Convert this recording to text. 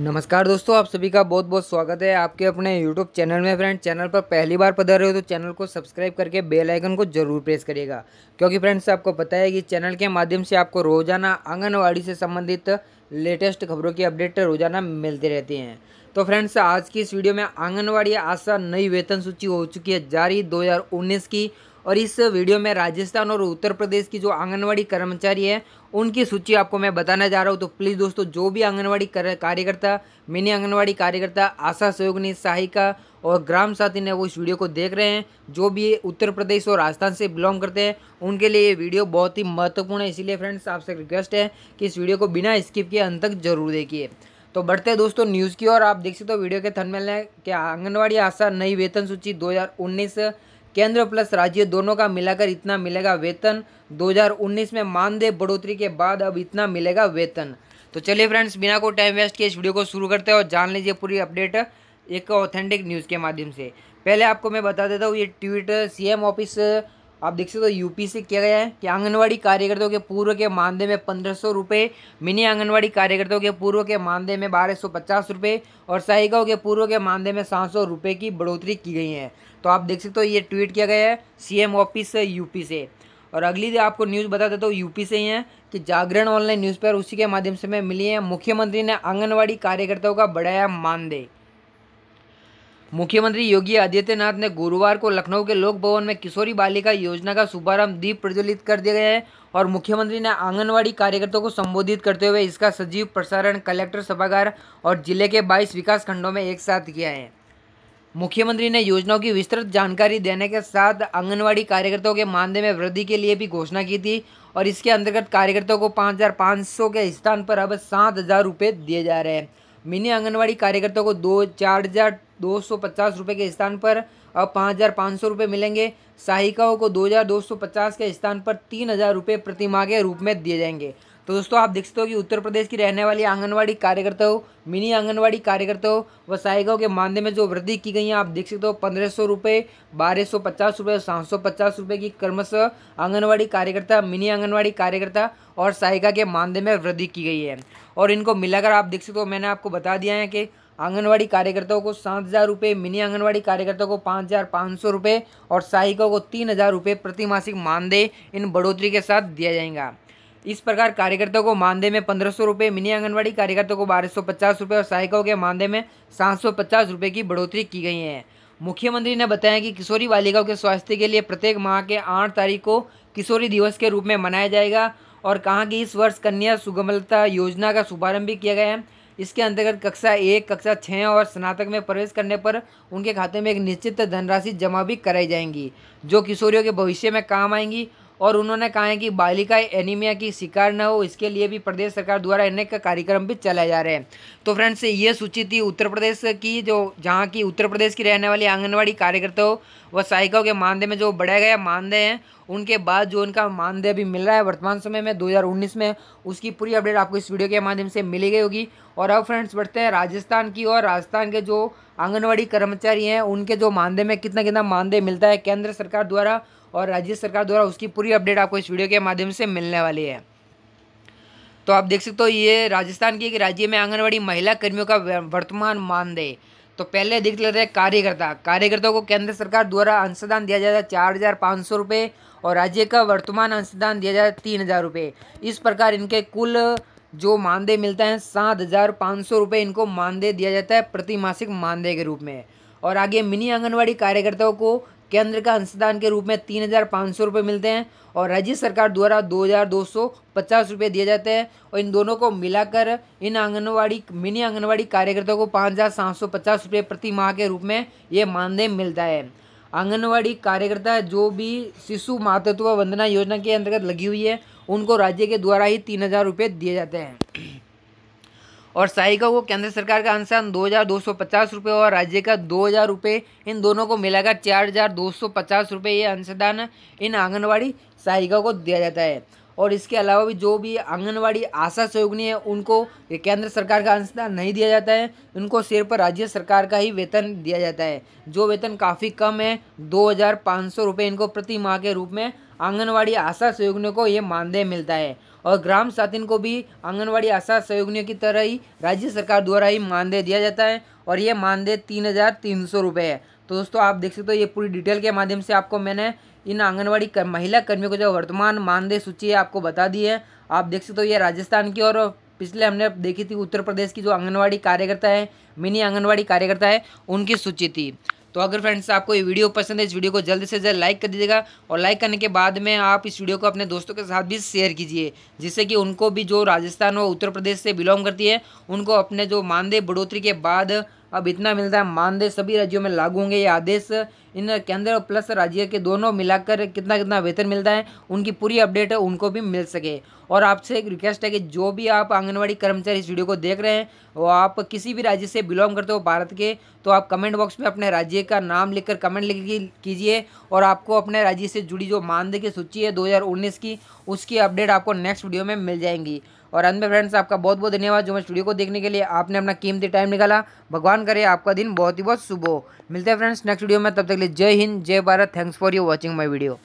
नमस्कार दोस्तों आप सभी का बहुत बहुत स्वागत है आपके अपने यूट्यूब चैनल में फ्रेंड चैनल पर पहली बार पधर रहे हो तो चैनल को सब्सक्राइब करके बेल आइकन को जरूर प्रेस करिएगा क्योंकि फ्रेंड्स आपको पता है कि चैनल के माध्यम से आपको रोज़ाना आंगनवाड़ी से संबंधित लेटेस्ट खबरों की अपडेट रोज़ाना मिलती रहती हैं तो फ्रेंड्स आज की इस वीडियो में आंगनवाड़ी आशा नई वेतन सूची हो चुकी है जारी 2019 की और इस वीडियो में राजस्थान और उत्तर प्रदेश की जो आंगनवाड़ी कर्मचारी है उनकी सूची आपको मैं बताना जा रहा हूँ तो प्लीज़ दोस्तों जो भी आंगनवाड़ी कार्यकर्ता मिनी आंगनवाड़ी कार्यकर्ता आशा सहयोगनी सहायिका और ग्राम साथी ने वो इस वीडियो को देख रहे हैं जो भी उत्तर प्रदेश और राजस्थान से बिलोंग करते हैं उनके लिए ये वीडियो बहुत ही महत्वपूर्ण है इसीलिए फ्रेंड्स आपसे रिक्वेस्ट है कि इस वीडियो को बिना स्किप किए अंत तक जरूर देखिए तो बढ़ते दोस्तों न्यूज़ की ओर आप देख सकते हो वीडियो के थंबनेल है कि आंगनवाड़ी आशा नई वेतन सूची 2019 केंद्र प्लस राज्य दोनों का मिलाकर इतना मिलेगा वेतन 2019 में मानदेय बढ़ोतरी के बाद अब इतना मिलेगा वेतन तो चलिए फ्रेंड्स बिना को टाइम वेस्ट किए इस वीडियो को शुरू करते हैं और जान लीजिए पूरी अपडेट एक ऑथेंटिक न्यूज़ के माध्यम से पहले आपको मैं बता देता हूँ ये ट्वीट सीएम ऑफिस आप देख सकते हो यूपी से किया गया है कि आंगनवाड़ी कार्यकर्ताओं के पूर्व के मानदेय में पंद्रह सौ रुपये मिनी आंगनवाड़ी कार्यकर्ताओं के पूर्व के मानदेय में बारह सौ पचास रुपये और सहायिकाओं के पूर्व के मानदेय में सात सौ रुपये की बढ़ोतरी की गई है तो आप देख सकते हो ये ट्वीट किया गया है सीएम ऑफिस से यूपी से और अगली आपको न्यूज़ बता देता हूँ यूपी से ही है कि जागरण ऑनलाइन न्यूज़ उसी के माध्यम से मैं मिली है मुख्यमंत्री ने आंगनबाड़ी कार्यकर्ताओं का बढ़ाया मानदेय मुख्यमंत्री योगी आदित्यनाथ ने गुरुवार को लखनऊ के लोक भवन में किशोरी बालिका योजना का शुभारंभ दीप प्रज्वलित कर दिया गया है और मुख्यमंत्री ने आंगनवाड़ी कार्यकर्ताओं को संबोधित करते हुए इसका सजीव प्रसारण कलेक्टर सभागार और जिले के 22 विकास खंडों में एक साथ किया है मुख्यमंत्री ने योजनाओं की विस्तृत जानकारी देने के साथ आंगनवाड़ी कार्यकर्ताओं के मानदेय में वृद्धि के लिए भी घोषणा की थी और इसके अंतर्गत कार्यकर्ताओं को पाँच के स्थान पर अब सात हज़ार दिए जा रहे हैं मिनी आंगनवाड़ी कार्यकर्ता को दो चार हज़ार दो सौ पचास रुपये के स्थान पर अब पाँच हज़ार पाँच सौ रुपये मिलेंगे सहायिकाओं को दो हज़ार दो सौ पचास के स्थान पर तीन हज़ार रुपये प्रतिमाह के रूप में दिए जाएंगे तो दोस्तों आप देख सकते हो कि उत्तर प्रदेश की रहने वाली आंगनवाड़ी कार्यकर्ताओं मिनी आंगनवाड़ी कार्यकर्ताओं व सहायिकाओं के मानदेय में जो वृद्धि की गई है आप देख सकते हो पंद्रह सौ रुपये बारह सौ पचास रुपये सात सौ पचास रुपये की कर्मश आंगनवाड़ी कार्यकर्ता मिनी आंगनवाड़ी कार्यकर्ता और सहायिका के मानदेय में वृद्धि की गई है और इनको मिलाकर आप देख सकते हो मैंने आपको बता दिया है कि आंगनवाड़ी कार्यकर्ताओं को सात हज़ार रुपये मिनी आंगनवाड़ी कार्यकर्ताओं को पाँच हज़ार पाँच सौ रुपये और सहायिकाओं को तीन हज़ार रुपये प्रतिमासिक मानदेय इन बढ़ोतरी के साथ दिया जाएगा इस प्रकार कार्यकर्ताओं को मानदेय में पंद्रह सौ रुपये मिनी आंगनबाड़ी कार्यकर्ताओं को बारह सौ पचास रुपये और सहायकों के मानदेय में सात सौ पचास रुपये की बढ़ोतरी की गई है मुख्यमंत्री ने बताया कि किशोरी बालिकाओं के स्वास्थ्य के लिए प्रत्येक माह के आठ तारीख को किशोरी दिवस के रूप में मनाया जाएगा और कहा कि इस वर्ष कन्या सुगमलता योजना का शुभारंभ भी किया गया है इसके अंतर्गत कक्षा एक कक्षा छः और स्नातक में प्रवेश करने पर उनके खाते में एक निश्चित धनराशि जमा भी कराई जाएंगी जो किशोरियों के भविष्य में काम आएंगी और उन्होंने कहा है कि बालिकाएं एनीमिया की शिकार न हो इसके लिए भी प्रदेश सरकार द्वारा अनेक कार्यक्रम भी चलाए जा रहे हैं तो फ्रेंड्स ये सूची थी उत्तर प्रदेश की जो जहाँ की उत्तर प्रदेश की रहने वाली आंगनबाड़ी कार्यकर्ताओं व सहायिकाओं के मानदेय में जो बढ़ाए गए मानदेय हैं उनके बाद जो उनका मानदेय अभी मिल रहा है वर्तमान समय में 2019 में उसकी पूरी अपडेट आपको इस वीडियो के माध्यम से मिली गई होगी और अब फ्रेंड्स बढ़ते हैं राजस्थान की और राजस्थान के जो आंगनवाड़ी कर्मचारी हैं उनके जो मानदेय में कितना कितना मानदेय मिलता है केंद्र सरकार द्वारा और राज्य सरकार द्वारा उसकी पूरी अपडेट आपको इस वीडियो के माध्यम से मिलने वाली है तो आप देख सकते हो ये राजस्थान के राज्य में आंगनबाड़ी महिला कर्मियों का वर्तमान मानदेय तो पहले देख लेते हैं कार्यकर्ता कार्यकर्ताओं को केंद्र सरकार द्वारा अंशदान दिया जाता है चार हज़ार पाँच सौ रुपये और राज्य का वर्तमान अंशदान दिया जाता है तीन हज़ार रुपये इस प्रकार इनके कुल जो मानदेय मिलता है सात हज़ार पाँच सौ रुपये इनको मानदेय दिया जाता है प्रति मासिक मानदेय के रूप में और आगे मिनी आंगनवाड़ी कार्यकर्ताओं को केंद्र का अंशदान के रूप में तीन हज़ार पाँच सौ रुपये मिलते हैं और राज्य सरकार द्वारा दो हज़ार दो सौ पचास रुपये दिए जाते हैं और इन दोनों को मिलाकर इन आंगनवाड़ी मिनी आंगनवाड़ी कार्यकर्ताओं को पाँच हज़ार सात सौ पचास रुपये प्रति माह के रूप में ये मानदेय मिलता है आंगनवाड़ी कार्यकर्ता जो भी शिशु मातृत्व वंदना योजना के अंतर्गत लगी हुई है उनको राज्य के द्वारा ही तीन हज़ार रुपये दिए जाते हैं और शाही का वो केंद्र सरकार का अनुसार दो हज़ार दो सौ पचास रुपये और राज्य का दो हज़ार रुपये इन दोनों को मिलाकर चार हज़ार दो सौ पचास रुपये ये अंशदान इन आंगनवाड़ी सहायिका को दिया जाता है और इसके अलावा भी जो भी आंगनवाड़ी आशा सहयोगी है उनको केंद्र सरकार का अंशदान नहीं दिया जाता है उनको सिर्फ पर राज्य सरकार का ही वेतन दिया जाता है जो वेतन काफ़ी कम है दो हज़ार पाँच सौ रुपये इनको प्रति माह के रूप में आंगनवाड़ी आशा सहयोगियों को ये मानदेय मिलता है और ग्राम साथिन को भी आंगनवाड़ी आशा सहयोगियों की तरह ही राज्य सरकार द्वारा ही मानदेय दिया जाता है और ये मानदेय तीन हज़ार तीन सौ रुपये है तो दोस्तों आप देख सकते हो ये पूरी डिटेल के माध्यम से आपको मैंने इन आंगनवाड़ी कर, महिला कर्मियों को जो वर्तमान मानदेय सूची है आपको बता दी है आप देख सकते हो ये राजस्थान की और पिछले हमने देखी थी उत्तर प्रदेश की जो आंगनवाड़ी कार्यकर्ता है मिनी आंगनवाड़ी कार्यकर्ता है उनकी सूची थी तो अगर फ्रेंड्स आपको ये वीडियो पसंद है इस वीडियो को जल्द से जल्द लाइक कर दीजिएगा और लाइक करने के बाद में आप इस वीडियो को अपने दोस्तों के साथ भी शेयर कीजिए जिससे कि उनको भी जो राजस्थान और उत्तर प्रदेश से बिलोंग करती है उनको अपने जो मानदेय बढ़ोतरी के बाद अब इतना मिलता है मानदेय सभी राज्यों में लागू होंगे ये आदेश इन केंद्र और प्लस राज्य के दोनों मिलाकर कितना कितना वेतन मिलता है उनकी पूरी अपडेट है उनको भी मिल सके और आपसे एक रिक्वेस्ट है कि जो भी आप आंगनबाड़ी कर्मचारी इस वीडियो को देख रहे हैं वो आप किसी भी राज्य से बिलोंग करते हो भारत के तो आप कमेंट बॉक्स में अपने राज्य का नाम लिखकर कमेंट लिख कीजिए और आपको अपने राज्य से जुड़ी जो मानदेय की सूची है दो की उसकी अपडेट आपको नेक्स्ट वीडियो में मिल जाएंगी और अंत में फ्रेंड्स आपका बहुत बहुत धन्यवाद जो मैं स्टूडियो को देखने के लिए आपने अपना कीमती टाइम निकाला भगवान करे आपका दिन बहुत ही बहुत शुभ हो मिलते हैं फ्रेंड्स नेक्स्ट वीडियो में तब तक लिए जय हिंद जय Bharat thanks for you watching my video